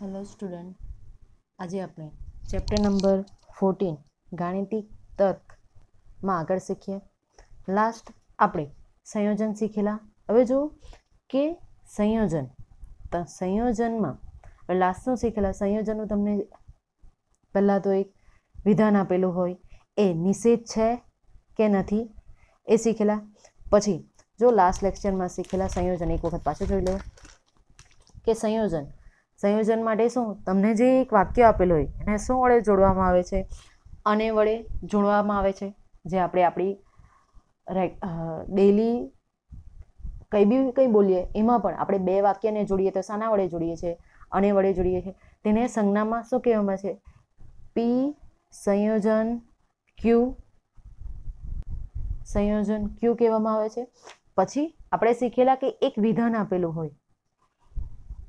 hello student આજે આપણે chapter number fourteen ગાણિતિક તર્કમાં આગળ શીખીએ લાસ્ટ આપણે સંયોજન શીખેલા હવે જુઓ કે સંયોજન સંયોજનમાં લાસ્ટનું શીખેલા સંયોજનો તમને પહેલાં તો એક વિધાન આપેલું હોય એ નિષેધ છે કે નથી એ શીખેલા પછી જો લાસ્ટ લેક્ચરમાં શીખેલા સંયોજન એક વખત પાછું જોઈ લો કે સંયોજન સંયોજન માટે શું તમને જે એક વાક્ય આપેલું હોય એને શું વડે જોડવામાં આવે છે અને વડે જોડવામાં આવે છે જે આપણે આપણી ડેલી કંઈ બી કંઈ બોલીએ એમાં પણ આપણે બે વાક્યને જોડીએ તો શાના વડે જોડીએ છીએ અને વડે જોડીએ છીએ તેને સંજ્ઞામાં શું કહેવામાં છે પી સંયોજન ક્યુ સંયોજન ક્યુ કહેવામાં આવે છે પછી આપણે શીખેલા કે એક વિધાન આપેલું હોય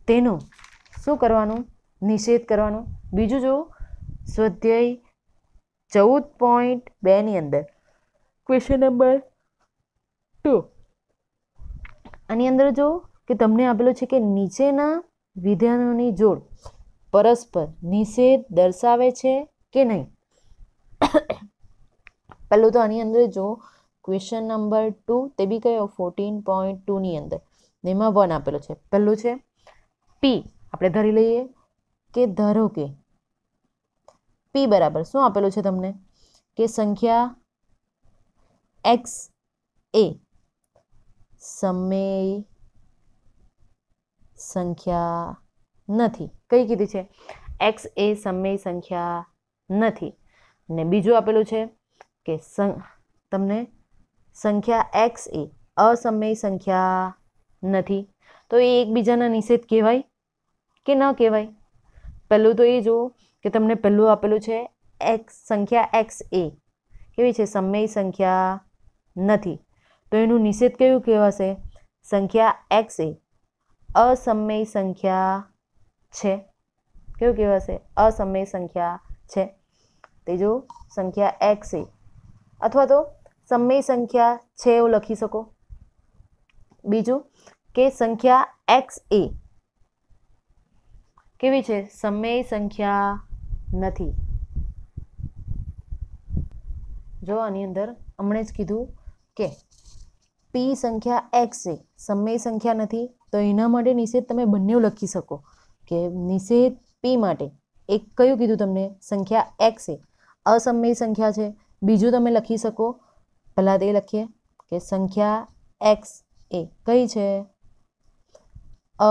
તેનો શું કરવાનું નિષેધ કરવાનો બીજું જો સ્વાધ્યાય ચૌદ પોઈન્ટ બેની અંદર ક્વેશ્ચન નંબર ટુ આની અંદર જો કે તમને આપેલું છે કે નીચેના વિધાનોની જોડ પરસ્પર નિષેધ દર્શાવે છે કે નહીં પહેલું તો આની અંદર જો ક્વેશ્ચન નંબર ટુ તે બી કયો ફોર્ટીન પોઈન્ટ ટુની અંદર એમાં વન આપેલો છે પહેલું છે પી આપણે ધરી લઈએ કે ધારો કે પી બરાબર શું આપેલું છે તમને કે સંખ્યા એક્સ એ સમય સંખ્યા નથી કઈ કીધી છે એક્સ એ સમય સંખ્યા નથી ને બીજું આપેલું છે કે તમને સંખ્યા એક્સ એ અસમય સંખ્યા નથી તો એ એકબીજાના નિષેધ કહેવાય કે ન કહેવાય પહેલું તો એ જુઓ કે તમને પહેલું આપેલું છે એક્સ સંખ્યા એક્સ એ કેવી છે સમય સંખ્યા નથી તો એનું નિષેધ કયું કહેવાશે સંખ્યા એક્સ એ અસમય સંખ્યા છે કેવું કહેવાશે અસમય સંખ્યા છે તે જો સંખ્યા એક્સ એ અથવા તો સમય સંખ્યા છે એવું લખી શકો બીજું કે સંખ્યા એક્સ એ કેવી છે સમય સંખ્યા નથી જો આની અંદર હમણે જ કીધું કે પી સંખ્યા એક્સ એ સમય સંખ્યા નથી તો એના માટે નિષેધ તમે બંને લખી શકો કે નિષેધ પી માટે એક કયું કીધું તમને સંખ્યા એક્સ એ અસમય સંખ્યા છે બીજું તમે લખી શકો પહેલાં તે લખીએ કે સંખ્યા એક્સ એ કઈ છે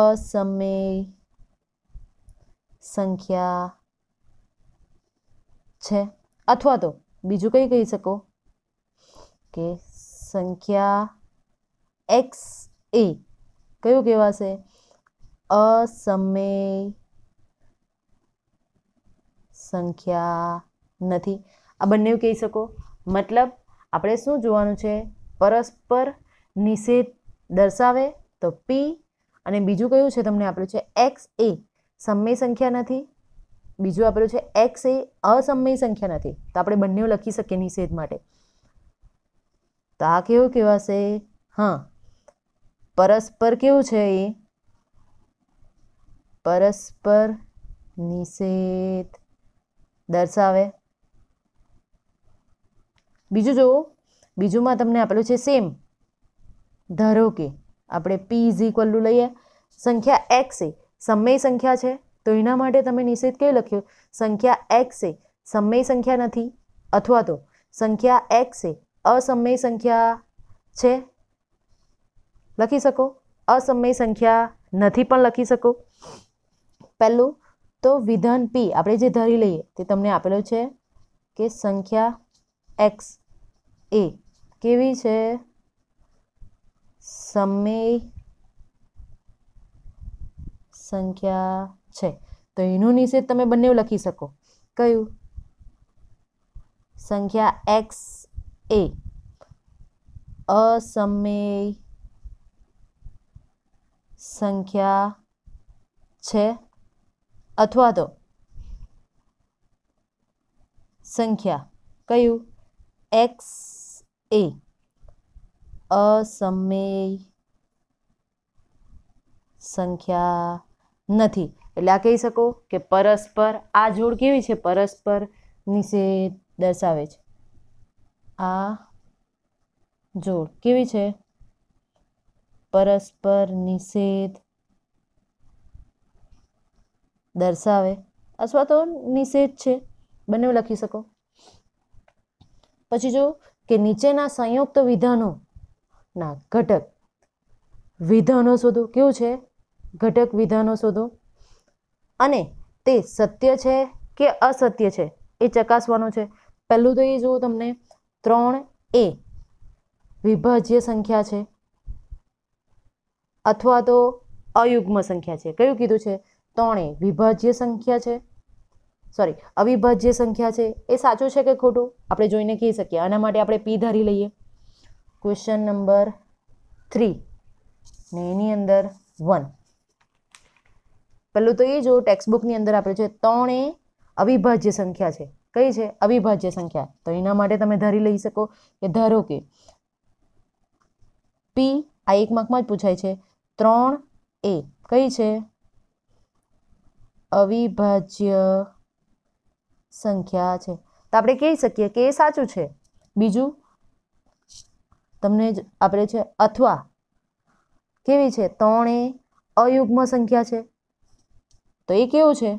અસમય સંખ્યા છે અથવા તો બીજું કંઈ કહી શકો કે સંખ્યા એક્સ એ કયું કહેવાશે અસમય સંખ્યા નથી આ બંને કહી શકો મતલબ આપણે શું જોવાનું છે પરસ્પર નિષેધ દર્શાવે તો પી અને બીજું કયું છે તમને આપણું છે એક્સ એ સમય સંખ્યા નથી બીજું આપેલું છે એક્સ એ અસમય સંખ્યા નથી તો આપણે બંને લખી શકીએ નિષેધ માટે તો આ કેવું કહેવાશે હા પરસ્પર કેવું છે એ પરસ્પર નિષેધ દર્શાવે બીજું જુઓ બીજુંમાં તમને આપેલું છે સેમ ધારો કે આપણે પી ઇઝ ઇક્વલ ટુ લઈએ સંખ્યા એક્સ એ સમય સંખ્યા છે તો એના માટે તમે નિશ્ચિત કઈ લખ્યું સંખ્યા એક્સ એ સમય સંખ્યા નથી અથવા તો સંખ્યા એક્સ એ અસમય સંખ્યા છે લખી શકો અસમય સંખ્યા નથી પણ લખી શકો પહેલું તો વિધાન પી આપણે જે ધરી લઈએ તે તમને આપેલું છે કે સંખ્યા એક્સ એ કેવી છે સમય સંખ્યા છે તો એનું નિષેધ તમે બંને લખી શકો કયું સંખ્યા એક્સ એ અસમય સંખ્યા છે અથવા તો સંખ્યા કયું એક્સ એ અસમય સંખ્યા નથી એટલે આ કહી શકો કે પરસ્પર આ જોડ કેવી છે પરસ્પર નિષેધ દર્શાવે છે આ જોડ કેવી છે પરસ્પર નિષેધ દર્શાવે અથવા તો નિષેધ છે બંને લખી શકો પછી જો કે નીચેના સંયુક્ત વિધાનો ના ઘટક વિધાનો શોધો કેવું છે ઘટક વિધાનો શોધો અને તે સત્ય છે કે અસત્ય છે એ ચકાસવાનું છે પહેલું તો એ જુઓ તમને ત્રણ એ વિભાજ્ય સંખ્યા છે અથવા તો અયુગ્મ સંખ્યા છે કયું કીધું છે ત્રણે વિભાજ્ય સંખ્યા છે સોરી અવિભાજ્ય સંખ્યા છે એ સાચું છે કે ખોટું આપણે જોઈને કહી શકીએ આના માટે આપણે પી ધારી લઈએ ક્વેશ્ચન નંબર થ્રી ને એની અંદર વન પહેલું તો એ જો ટેક્સ્ટબુકની અંદર આપણે છે ત્રણે અવિભાજ્ય સંખ્યા છે કઈ છે અવિભાજ્ય સંખ્યા તો એના માટે તમે ધારી લઈ શકો કે ધારો કે પી આ એક માર્કમાં જ પૂછાય છે ત્રણ એ કઈ છે અવિભાજ્ય સંખ્યા છે તો આપણે કહી શકીએ કે એ સાચું છે બીજું તમને આપણે છે અથવા કેવી છે ત્રણે અયુગ્મ સંખ્યા છે તો એ કેવો છે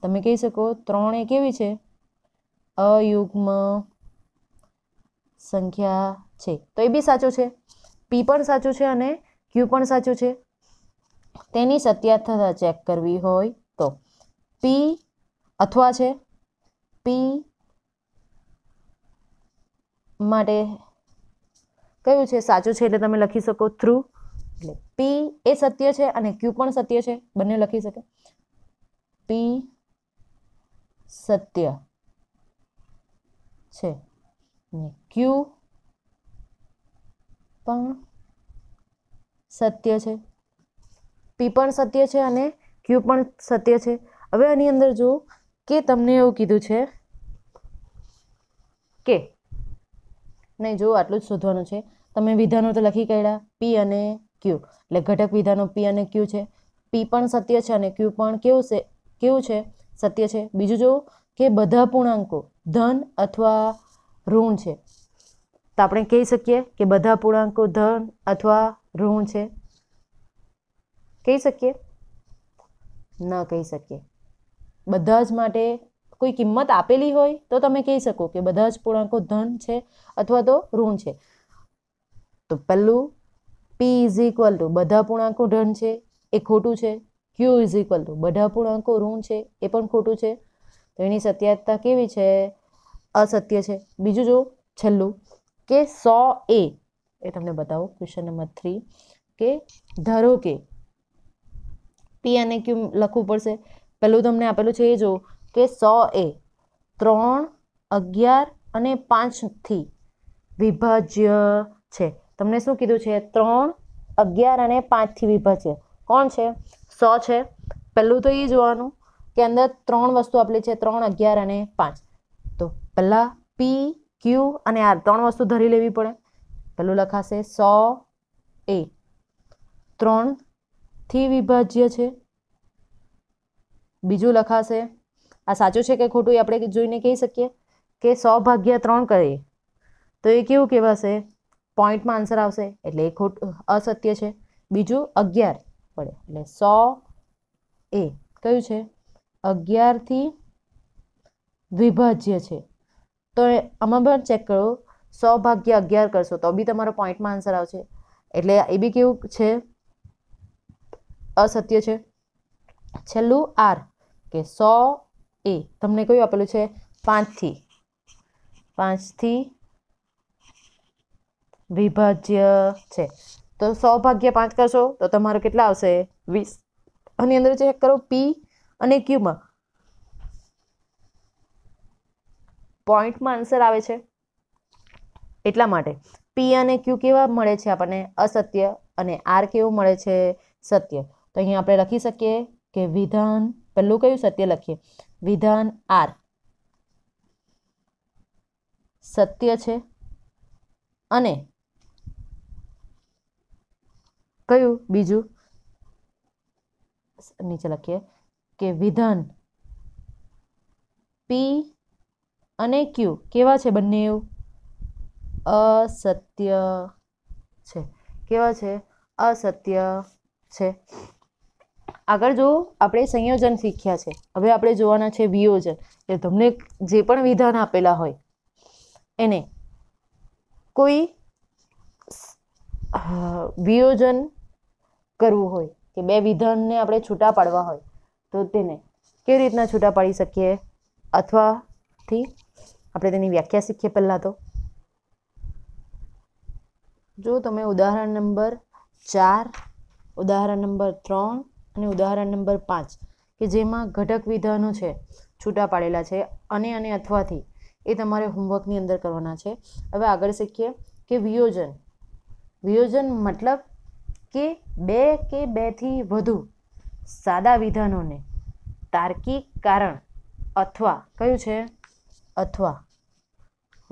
તમે કહી શકો ત્રણ એ કેવી છે અયુગ્મ સંખ્યા છે તો એ બી સાચો છે પી પણ સાચું છે અને ક્યુ પણ સાચું છે તેની સત્યાથતા ચેક કરવી હોય તો પી અથવા છે પી માટે કયું છે સાચું છે એટલે તમે લખી શકો થ્રુ એટલે પી એ સત્ય છે અને ક્યુ પણ સત્ય છે બંને લખી શકે પી સત્ય છે ને ક્યુ પણ સત્ય છે પી પણ સત્ય છે અને ક્યુ પણ સત્ય છે હવે આની અંદર જો કે તમને એવું કીધું છે કે નહીં જો આટલું જ શોધવાનું છે તમે વિધાનો તો લખી કાઢ્યા પી અને ક્યુ એટલે ઘટક વિધાનો પી અને ક્યુ છે પી પણ સત્ય છે અને ક્યુ પણ કેવું છે કેવું છે સત્ય છે બીજું જો કે બધા પૂર્ણાંકો ધન અથવા ઋણ છે તો આપણે કહી શકીએ કે બધા પૂર્ણાંકો ધન અથવા ઋણ છે કહી શકીએ ન કહી શકીએ બધા જ માટે કોઈ કિંમત આપેલી હોય તો તમે કહી શકો કે બધા જ પૂર્ણાંકો ધન છે અથવા તો ઋણ છે તો પહેલું પી ઇઝ ઇક્વલ ટુ બધા પૂર્ણાંકો ધન છે એ ખોટું છે ક્યુ ઇઝ ઇક્વલ ટુ બધા પૂર્ણાંકો ઋણ છે એ પણ ખોટું છે તો એની સત્યતા કેવી છે અસત્ય છે બીજું જો છેલ્લું કે સો એ એ તમને બતાવો ક્વેશ્ચન નંબર થ્રી કે ધારો કે પી અને ક્યુ લખવું પડશે પહેલું તમને આપેલું છે એ જો કે સો એ ત્રણ અગિયાર અને પાંચથી વિભાજ્ય છે તમને શું કીધું છે ત્રણ અગિયાર અને પાંચથી વિભાજ્ય કોણ છે સો છે પહેલું તો એ જોવાનું કે અંદર ત્રણ વસ્તુ આપેલી છે ત્રણ અગિયાર અને પાંચ તો પહેલાં પી ક્યુ અને આર ત્રણ વસ્તુ ધરી લેવી પડે પહેલું લખાશે સો એ ત્રણથી વિભાજ્ય છે બીજું લખાશે આ સાચું છે કે ખોટું એ આપણે જોઈને કહી શકીએ કે સો ભાગ્યા ત્રણ કરીએ તો એ કેવું કહેવાશે પોઈન્ટમાં આન્સર આવશે એટલે એ ખોટું અસત્ય છે બીજું અગિયાર પડે એટલે સો એ કયું છે અગિયારથી વિભાજ્ય છે તો આમાં પણ ચેક કરો સો ભાગ્ય અગિયાર કરશો તો બી તમારો પોઈન્ટમાં આન્સર આવશે એટલે એ બી કેવું છે અસત્ય છે છેલ્લું આર કે સો એ તમને કયું આપેલું છે પાંચથી પાંચથી વિભાજ્ય છે તો સો ભાગ્યા પાંચ કરશો તો તમારો કેટલા આવશે વીસ આની અંદર ચેક કરો પી અને ક્યુમાં પોઈન્ટમાં આન્સર આવે છે એટલા માટે પી અને ક્યુ કેવા મળે છે આપણને અસત્ય અને આર કેવું મળે છે સત્ય તો અહીંયા આપણે લખી શકીએ કે વિધાન પહેલું કયું સત્ય લખીએ વિધાન આર સત્ય છે અને કયું બીજું નીચે લખીએ કે વિધાન પી અને ક્યુ કેવા છે બંને એવું અસત્ય છે કેવા છે અસત્ય છે આગળ જો આપણે સંયોજન શીખ્યા છે હવે આપણે જોવાના છે વિયોજન એટલે તમને જે પણ વિધાન આપેલા હોય એને કોઈ વિયોજન કરવું હોય કે બે વિધાનને આપણે છૂટા પાડવા હોય તો તેને કેવી રીતના છૂટા પાડી શકીએ અથવાથી આપણે તેની વ્યાખ્યા શીખીએ પહેલાં તો જો તમે ઉદાહરણ નંબર ચાર ઉદાહરણ નંબર ત્રણ અને ઉદાહરણ નંબર પાંચ કે જેમાં ઘટક વિધાનો છે છૂટા પાડેલા છે અને અને અથવાથી એ તમારે હોમવર્કની અંદર કરવાના છે હવે આગળ શીખીએ કે વિયોજન વિયોજન મતલબ કે બે કે બેથી વધુ સાદા વિધાનોને તાર્કિક કારણ અથવા કયું છે અથવા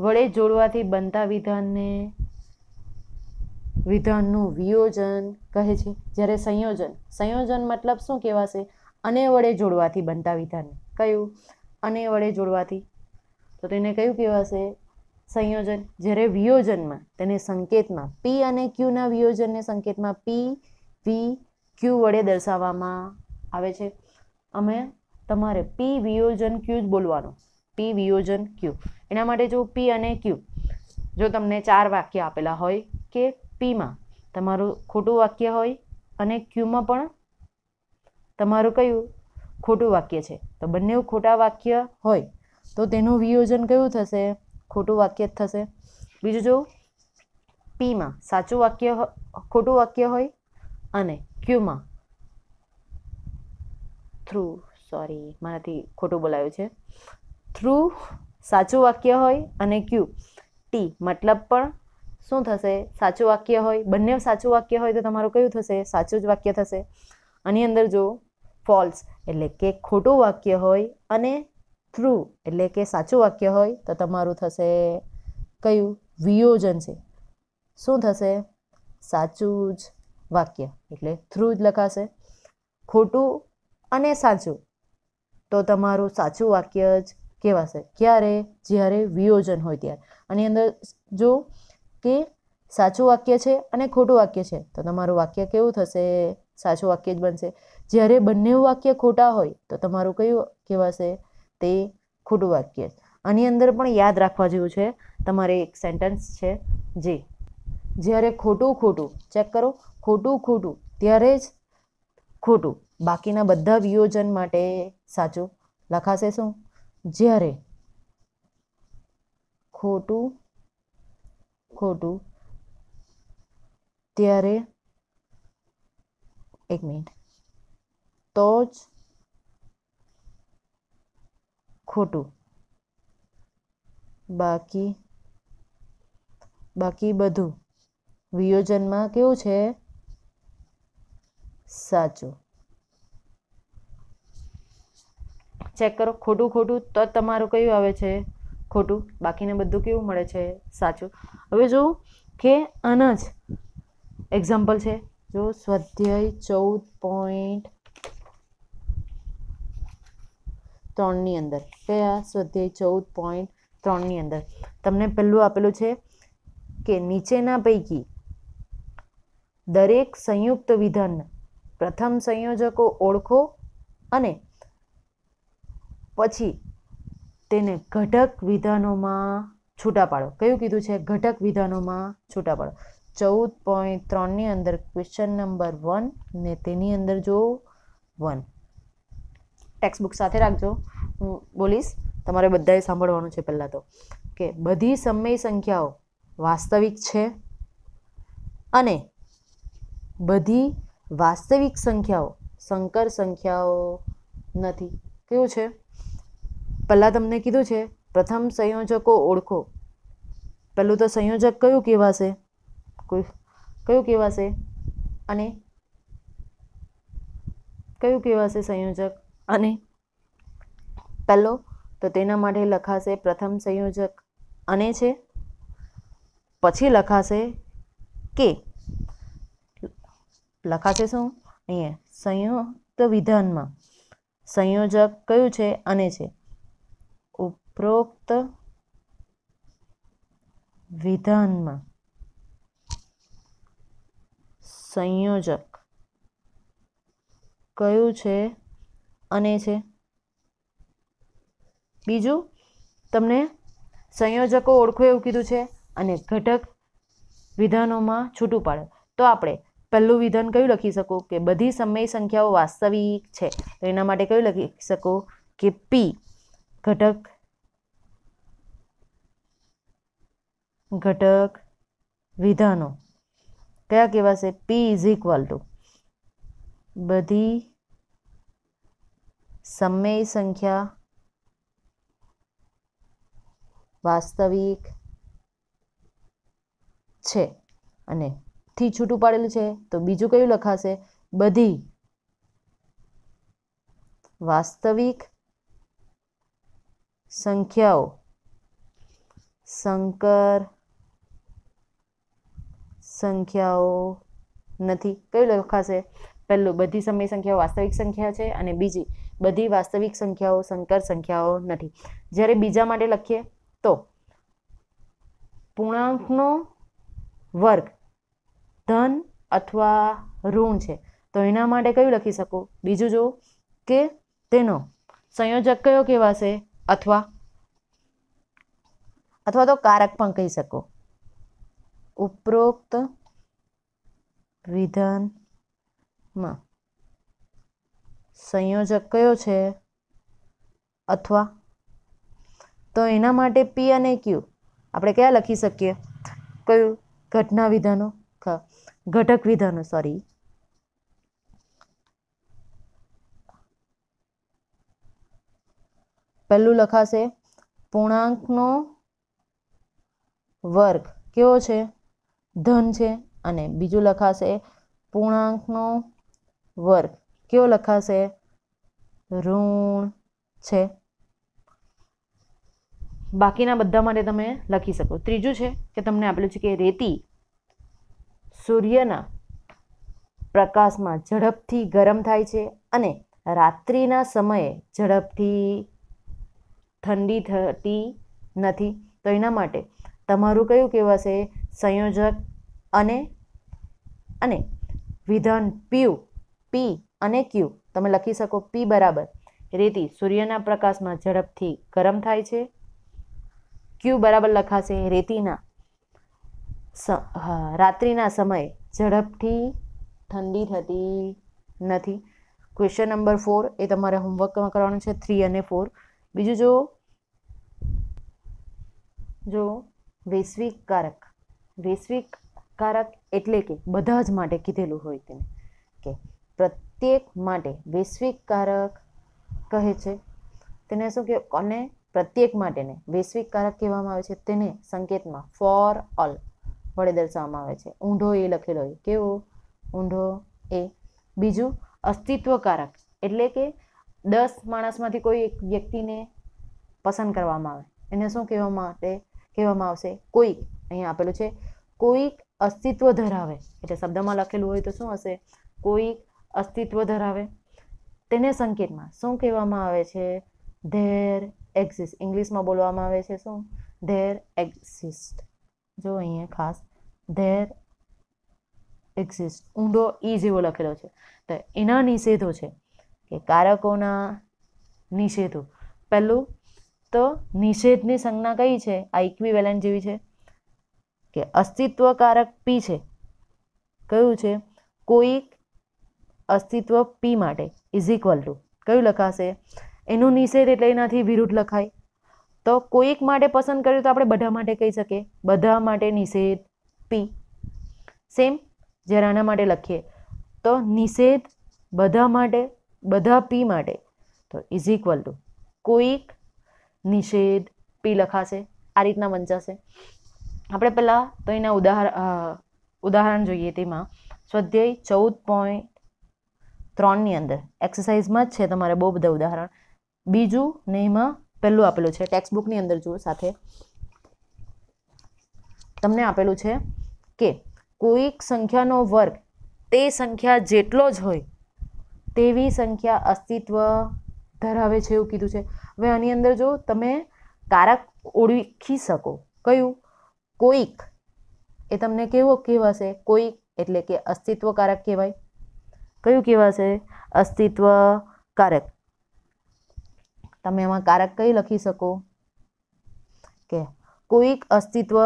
વડે જોડવાથી બનતા વિધાનને વિધાનનું વિયોજન કહે છે જ્યારે સંયોજન સંયોજન મતલબ શું કહેવાશે અને વડે જોડવાથી બનતા વિધાનને કયું અને વડે જોડવાથી તો તેને કયું કહેવાશે સંયોજન જ્યારે વિયોજનમાં તેને સંકેતમાં પી અને ક્યુના વિયોજનને સંકેતમાં પી વી ક્યુ વડે દર્શાવવામાં આવે છે અમે તમારે પી વિયોજન ક્યુ જ બોલવાનું પી વિયોજન ક્યુ એના માટે જો પી અને ક્યુ જો તમને ચાર વાક્ય આપેલા હોય કે પીમાં તમારું ખોટું વાક્ય હોય અને ક્યુમાં પણ તમારું કયું ખોટું વાક્ય છે તો બંને ખોટા વાક્ય હોય તો તેનું વિયોજન કયું થશે ખોટું વાક્ય થશે બીજું જો પીમાં સાચું વાક્ય ખોટું વાક્ય હોય અને ક્યુમાં થ્રુ સોરી મારાથી ખોટું બોલાયું છે થ્રુ સાચું વાક્ય હોય અને ક્યુ ટી મતલબ પણ શું થશે સાચું વાક્ય હોય બંને સાચું વાક્ય હોય તો તમારું કયું થશે સાચું જ વાક્ય થશે આની અંદર જો ફોલ્સ એટલે કે ખોટું વાક્ય હોય અને ટ્રુ એટલે કે સાચું વાક્ય હોય તો તમારું થશે કયું વિયોજન છે શું થશે સાચું જ વાક્ય એટલે થ્રુ જ લખાશે ખોટું અને સાચું તો તમારું સાચું વાક્ય જ કહેવાશે ક્યારે જ્યારે વિયોજન હોય ત્યારે આની અંદર જો કે સાચું વાક્ય છે અને ખોટું વાક્ય છે તો તમારું વાક્ય કેવું થશે સાચું વાક્ય જ બનશે જ્યારે બંને વાક્ય ખોટા હોય તો તમારું કયું કહેવાશે તે ખોટું વાક્ય છે આની અંદર પણ યાદ રાખવા જેવું છે તમારે એક સેન્ટેન્સ છે જે જ્યારે ખોટું ખોટું ચેક કરો ખોટું ખોટું ત્યારે જ ખોટું બાકીના બધા વિયોજન માટે સાચું લખાશે શું જ્યારે ખોટું ખોટું ત્યારે એક મિનિટ તો જ ખોટું બાકી બાકી બધું વિયોજનમાં કેવું છે સાચું ચેક કરો ખોટું ખોટું તો તમારું કયું આવે છે ખોટું બાકીને બધું કેવું મળે છે સાચું હવે જો કે આના જ એક્ઝામ્પલ છે જો સ્વાધ્યાય ચૌદ પોઈન્ટ ત્રણની અંદર કયા સ્વાધ્યાય ચૌદ પોઈન્ટ ત્રણની અંદર તમને પહેલું આપેલું છે કે નીચેના પૈકી દરેક સંયુક્ત વિધાન પ્રથમ સંયોજકો ઓળખો અને પછી તેને ઘટક વિધાનોમાં છૂટા પાડો કયું કીધું છે ઘટક વિધાનોમાં છૂટા પાડો ચૌદ પોઈન્ટ ત્રણની અંદર ક્વેશ્ચન નંબર વન ને તેની અંદર જો વન ટેક્સ્ટબુક સાથે રાખજો હું બોલીશ તમારે બધાએ સાંભળવાનું છે પહેલાં તો કે બધી સમય સંખ્યાઓ વાસ્તવિક છે અને બધી વાસ્તવિક સંખ્યાઓ સંકર સંખ્યાઓ નથી કેવું છે પહેલાં તમને કીધું છે પ્રથમ સંયોજકો ઓળખો પહેલું તો સંયોજક કયું કહેવાશે કોઈ કયું કહેવાશે અને કયું કહેવાશે સંયોજક અને પહેલો તો તેના માટે લખાશે પ્રથમ સંયોજક અને છે પછી લખાશે કે લખાશે શું અહીંયા સંયુક્ત વિધાનમાં સંયોજક કયું છે અને છે ઉપરોક્ત વિધાનમાં સંયોજક કયું છે અને છે બીજું તમને સંયોજકો ઓળખો એવું કીધું છે અને ઘટક વિધાનોમાં છૂટું પાડે તો આપણે પહેલું વિધાન કયું લખી શકો કે બધી સમય સંખ્યાઓ વાસ્તવિક છે તો એના માટે કયું લખી શકો કે પી ઘટક ઘટક વિધાનો કયા કહેવાશે પી ઇઝ ઇક્વલ ટુ બધી સમય સંખ્યા વાસ્તવિક છે અને થી છૂટું પાડેલું છે તો બીજું કયું લખાશે બધી વાસ્તવિક સંખ્યાઓ સંકર સંખ્યાઓ નથી કયું લખાશે પહેલું બધી સમય સંખ્યાઓ વાસ્તવિક સંખ્યા છે અને બીજી બધી વાસ્તવિક સંખ્યાઓ સંકર સંખ્યાઓ નથી જ્યારે બીજા માટે લખીએ તો પૂર્ણાંકનો વર્ગ ધન અથવા ઋણ છે તો એના માટે કયું લખી શકું બીજું જો કે તેનો સંયોજક કયો કહેવાશે અથવા અથવા તો કારક પણ કહી શકો ઉપરોક્ત વિધાનમાં સંયોજક કયો છે અથવા તો એના માટે પી અને ક્યુ આપણે ક્યાં લખી શકીએ કયું ઘટના વિધાનો ઘટક વિધાનો સોરી પહેલું લખાશે પૂર્ણાંકનો વર્ગ કેવો છે ધન છે અને બીજું લખાશે પૂર્ણાંકનો વર્ગ કયો લખાશે ઋણ છે બાકીના બધા માટે તમે લખી શકો ત્રીજું છે કે તમને આપેલું છે કે રેતી સૂર્યના પ્રકાશમાં ઝડપથી ગરમ થાય છે અને રાત્રિના સમયે ઝડપથી ઠંડી થતી નથી તો એના માટે તમારું કયું કહેવાશે સંયોજક અને અને વિધાન પીયુ પી અને ક્યુ તમે લખી શકો પી બરાબર રેતી સૂર્યના પ્રકાશમાં ઝડપથી ગરમ થાય છે ક્યુ બરાબર લખાશે રેતીના રાત્રિના સમયે ઝડપથી ઠંડી થતી નથી ક્વેશ્ચન નંબર ફોર એ તમારે હોમવર્કમાં કરવાનું છે થ્રી અને ફોર બીજું જો જો વૈશ્વિક કારક વૈશ્વિક કારક એટલે કે બધા જ માટે કીધેલું હોય તેને કે પ્રત્યેક માટે વૈશ્વિક કારક કહે છે તેને શું કહે અને પ્રત્યેક માટેને વૈશ્વિક કારક કહેવામાં આવે છે તેને સંકેતમાં ફોર ઓલ વડે દર્શાવવામાં આવે છે ઊંઢો એ લખેલો હોય કેવો ઊંઢો એ બીજું અસ્તિત્વકારક એટલે કે દસ માણસમાંથી કોઈ એક વ્યક્તિને પસંદ કરવામાં આવે એને શું કહેવામાં માટે કહેવામાં આવશે કોઈક અહીંયા આપેલું છે કોઈક અસ્તિત્વ ધરાવે એટલે શબ્દમાં લખેલું હોય તો શું હશે કોઈક અસ્તિત્વ ધરાવે તેને સંકેતમાં શું કહેવામાં આવે છે ધેર એક્ઝિસ્ટ ઇંગ્લિશમાં બોલવામાં આવે છે શું ધેર એક્ઝિસ્ટ જો અહીંયા ખાસ ધેર એક્ઝિસ્ટ ઊંડો ઈ જેવો લખેલો છે તો એના નિષેધો છે કે કારકોના નિષેધો પહેલું તો નિષેધની સંજ્ઞા કઈ છે આ ઇક્વિવેલન્ટ જેવી છે કે અસ્તિત્વ કારક પી છે કયું છે કોઈક અસ્તિત્વ પી માટે ઇઝ ઇક્વલ ટુ કયું લખાશે એનું નિષેધ એટલે એનાથી વિરુદ્ધ લખાય તો કોઈક માટે પસંદ કર્યું તો આપણે બધા માટે કહી શકીએ બધા માટે નિષેધ પી સેમ જ્યારે આના માટે લખીએ તો નિષેધ બધા માટે બધા પી માટે તો ઇઝ ઇક્વલ ટુ કોઈક નિષેધ પી લખાશે આ રીતના વંચાશે આપણે પહેલાં તો એના ઉદાહરણ ઉદાહરણ જોઈએ તેમાં સ્વાધ્યાય ચૌદ પોઈન્ટ ત્રણની અંદર એક્સરસાઇઝમાં જ છે તમારે બહુ બધા ઉદાહરણ બીજું ને એમાં પહેલું આપેલું છે ટેક્સ્ટ બુકની અંદર જુઓ સાથે તમને આપેલું છે કે કોઈક સંખ્યાનો વર્ગ તે સંખ્યા જેટલો જ હોય તેવી સંખ્યા અસ્તિત્વ ધરાવે છે એવું કીધું છે હવે આની અંદર જો તમે કારક ઓળખી શકો કયું કોઈક એ તમને કેવો કહેવાશે કોઈક એટલે કે અસ્તિત્વકારક કહેવાય કયું કહેવાશે અસ્તિત્વ કારક તમે એમાં કારક કઈ લખી શકો કે કોઈક અસ્તિત્વ